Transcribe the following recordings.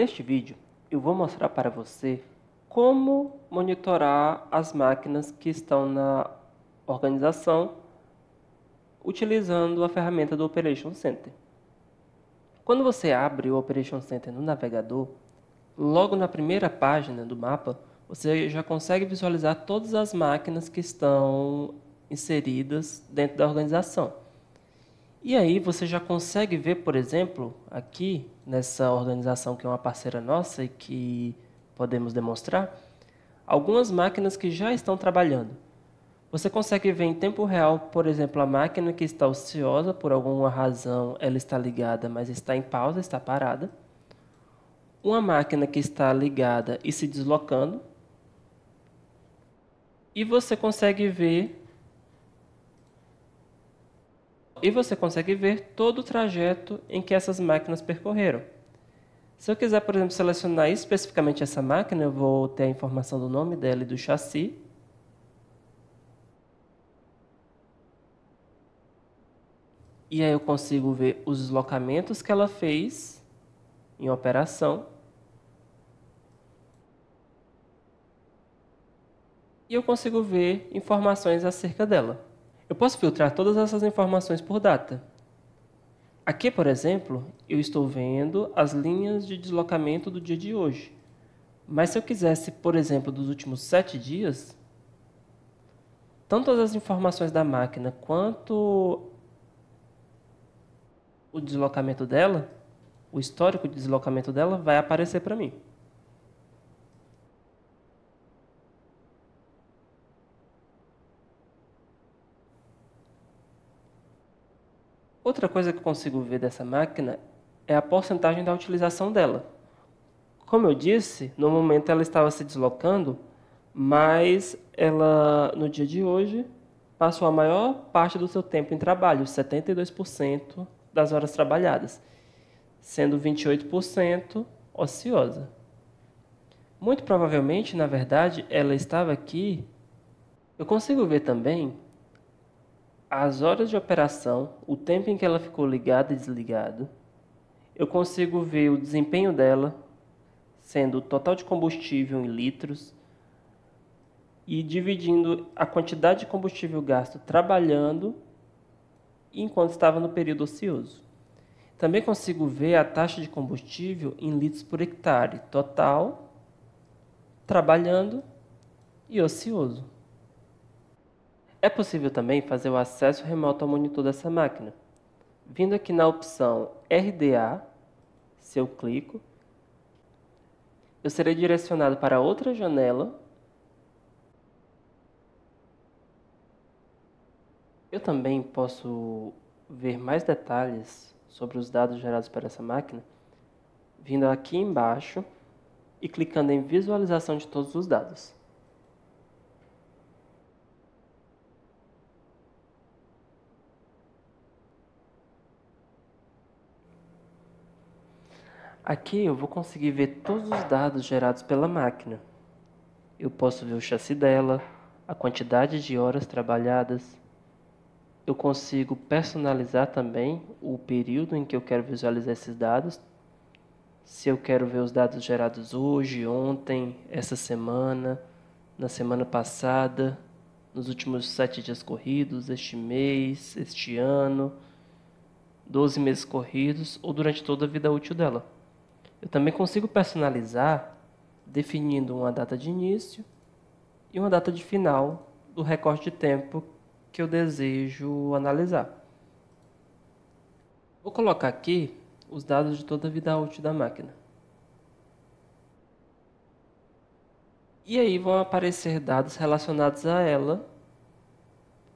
Neste vídeo, eu vou mostrar para você como monitorar as máquinas que estão na organização utilizando a ferramenta do Operation Center. Quando você abre o Operation Center no navegador, logo na primeira página do mapa, você já consegue visualizar todas as máquinas que estão inseridas dentro da organização. E aí você já consegue ver, por exemplo, aqui nessa organização que é uma parceira nossa e que podemos demonstrar, algumas máquinas que já estão trabalhando. Você consegue ver em tempo real, por exemplo, a máquina que está ociosa, por alguma razão ela está ligada, mas está em pausa, está parada. Uma máquina que está ligada e se deslocando. E você consegue ver e você consegue ver todo o trajeto em que essas máquinas percorreram. Se eu quiser, por exemplo, selecionar especificamente essa máquina, eu vou ter a informação do nome dela e do chassi. E aí eu consigo ver os deslocamentos que ela fez em operação. E eu consigo ver informações acerca dela. Eu posso filtrar todas essas informações por data. Aqui, por exemplo, eu estou vendo as linhas de deslocamento do dia de hoje. Mas se eu quisesse, por exemplo, dos últimos sete dias, tanto as informações da máquina quanto o deslocamento dela, o histórico de deslocamento dela vai aparecer para mim. Outra coisa que eu consigo ver dessa máquina é a porcentagem da utilização dela. Como eu disse, no momento ela estava se deslocando, mas ela, no dia de hoje, passou a maior parte do seu tempo em trabalho, 72% das horas trabalhadas, sendo 28% ociosa. Muito provavelmente, na verdade, ela estava aqui. Eu consigo ver também as horas de operação, o tempo em que ela ficou ligada e desligada, eu consigo ver o desempenho dela, sendo o total de combustível em litros, e dividindo a quantidade de combustível gasto trabalhando enquanto estava no período ocioso. Também consigo ver a taxa de combustível em litros por hectare, total, trabalhando e ocioso. É possível também fazer o acesso remoto ao monitor dessa máquina. Vindo aqui na opção RDA, se eu clico, eu serei direcionado para outra janela. Eu também posso ver mais detalhes sobre os dados gerados para essa máquina, vindo aqui embaixo e clicando em visualização de todos os dados. Aqui eu vou conseguir ver todos os dados gerados pela máquina. Eu posso ver o chassi dela, a quantidade de horas trabalhadas. Eu consigo personalizar também o período em que eu quero visualizar esses dados. Se eu quero ver os dados gerados hoje, ontem, essa semana, na semana passada, nos últimos sete dias corridos, este mês, este ano, 12 meses corridos ou durante toda a vida útil dela. Eu também consigo personalizar definindo uma data de início e uma data de final do recorte de tempo que eu desejo analisar. Vou colocar aqui os dados de toda a vida útil da máquina. E aí vão aparecer dados relacionados a ela,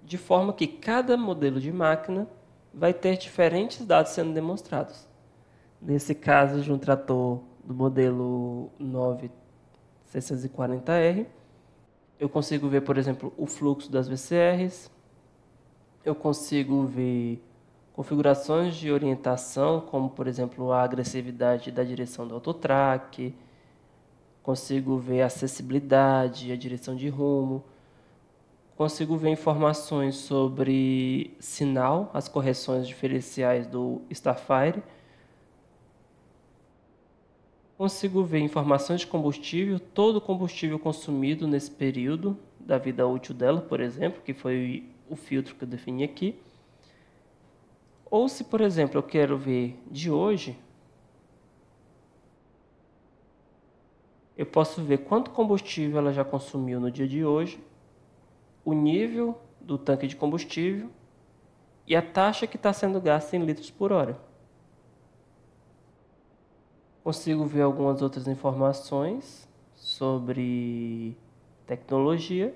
de forma que cada modelo de máquina vai ter diferentes dados sendo demonstrados. Nesse caso de um trator do modelo 9640R, eu consigo ver, por exemplo, o fluxo das VCRs, eu consigo ver configurações de orientação, como, por exemplo, a agressividade da direção do autotrack, consigo ver a acessibilidade, a direção de rumo, consigo ver informações sobre sinal, as correções diferenciais do Starfire, consigo ver informações de combustível, todo o combustível consumido nesse período da vida útil dela, por exemplo, que foi o filtro que eu defini aqui. Ou se, por exemplo, eu quero ver de hoje, eu posso ver quanto combustível ela já consumiu no dia de hoje, o nível do tanque de combustível e a taxa que está sendo gasta em litros por hora. Consigo ver algumas outras informações sobre tecnologia.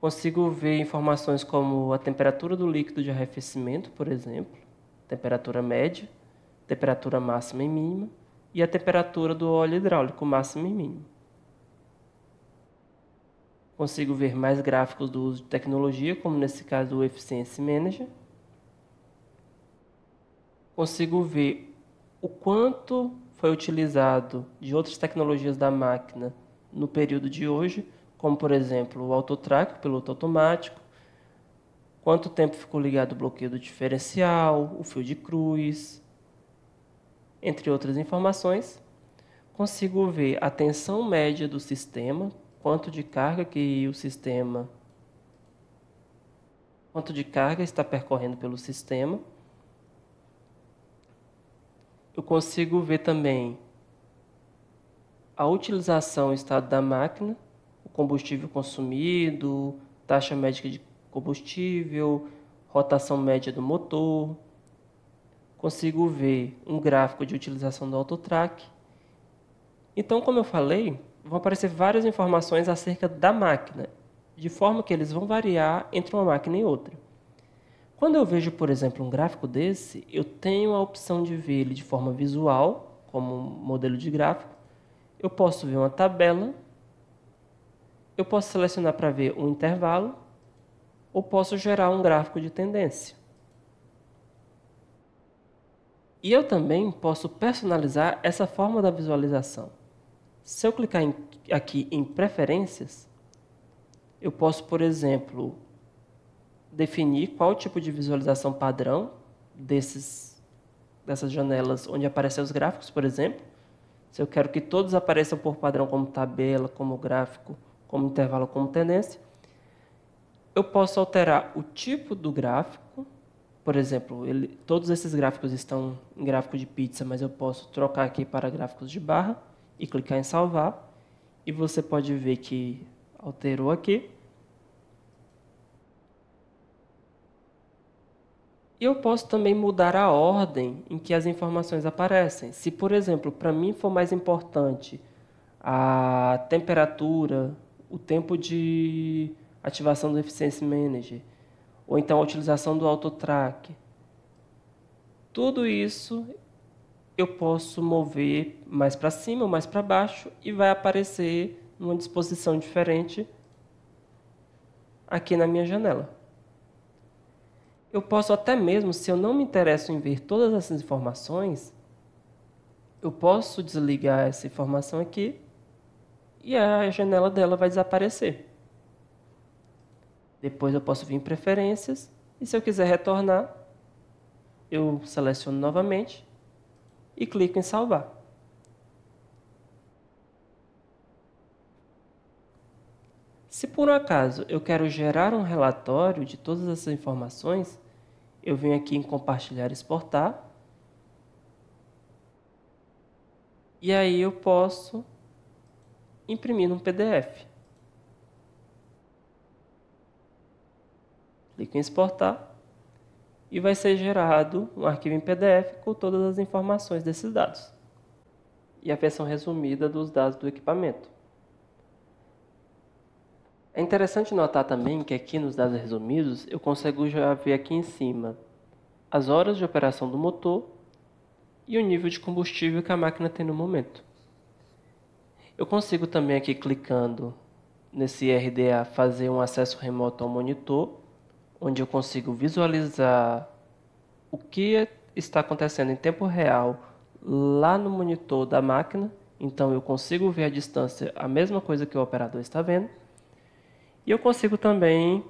Consigo ver informações como a temperatura do líquido de arrefecimento, por exemplo, temperatura média, temperatura máxima e mínima, e a temperatura do óleo hidráulico máxima e mínima. Consigo ver mais gráficos do uso de tecnologia, como nesse caso o Efficiency Manager. Consigo ver o quanto foi utilizado de outras tecnologias da máquina no período de hoje, como por exemplo o autotrack, o piloto automático, quanto tempo ficou ligado o bloqueio do diferencial, o fio de cruz, entre outras informações. Consigo ver a tensão média do sistema, quanto de carga que o sistema quanto de carga está percorrendo pelo sistema eu consigo ver também a utilização, o estado da máquina, o combustível consumido, taxa médica de combustível, rotação média do motor. Consigo ver um gráfico de utilização do AutoTrack. Então, como eu falei, vão aparecer várias informações acerca da máquina, de forma que eles vão variar entre uma máquina e outra. Quando eu vejo, por exemplo, um gráfico desse, eu tenho a opção de ver ele de forma visual, como um modelo de gráfico. Eu posso ver uma tabela. Eu posso selecionar para ver um intervalo. Ou posso gerar um gráfico de tendência. E eu também posso personalizar essa forma da visualização. Se eu clicar em, aqui em Preferências, eu posso, por exemplo, definir qual tipo de visualização padrão desses, dessas janelas onde aparecem os gráficos, por exemplo. Se eu quero que todos apareçam por padrão como tabela, como gráfico, como intervalo, como tendência, eu posso alterar o tipo do gráfico. Por exemplo, ele, todos esses gráficos estão em gráfico de pizza, mas eu posso trocar aqui para gráficos de barra e clicar em salvar. E você pode ver que alterou aqui. E eu posso também mudar a ordem em que as informações aparecem. Se, por exemplo, para mim for mais importante a temperatura, o tempo de ativação do Efficiency Manager, ou então a utilização do AutoTrack, tudo isso eu posso mover mais para cima ou mais para baixo e vai aparecer numa disposição diferente aqui na minha janela eu posso até mesmo, se eu não me interesso em ver todas essas informações, eu posso desligar essa informação aqui e a janela dela vai desaparecer. Depois eu posso vir em preferências e se eu quiser retornar, eu seleciono novamente e clico em salvar. por acaso eu quero gerar um relatório de todas essas informações, eu venho aqui em compartilhar exportar. E aí eu posso imprimir num PDF. Clico em exportar e vai ser gerado um arquivo em PDF com todas as informações desses dados e a versão resumida dos dados do equipamento. É interessante notar também que aqui nos dados resumidos eu consigo já ver aqui em cima as horas de operação do motor e o nível de combustível que a máquina tem no momento. Eu consigo também aqui clicando nesse RDA fazer um acesso remoto ao monitor, onde eu consigo visualizar o que está acontecendo em tempo real lá no monitor da máquina. Então eu consigo ver a distância, a mesma coisa que o operador está vendo. E eu consigo também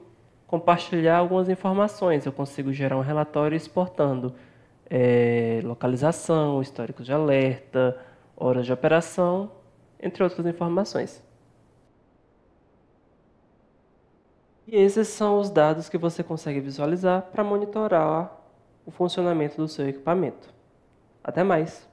compartilhar algumas informações. Eu consigo gerar um relatório exportando é, localização, históricos de alerta, horas de operação, entre outras informações. E esses são os dados que você consegue visualizar para monitorar o funcionamento do seu equipamento. Até mais!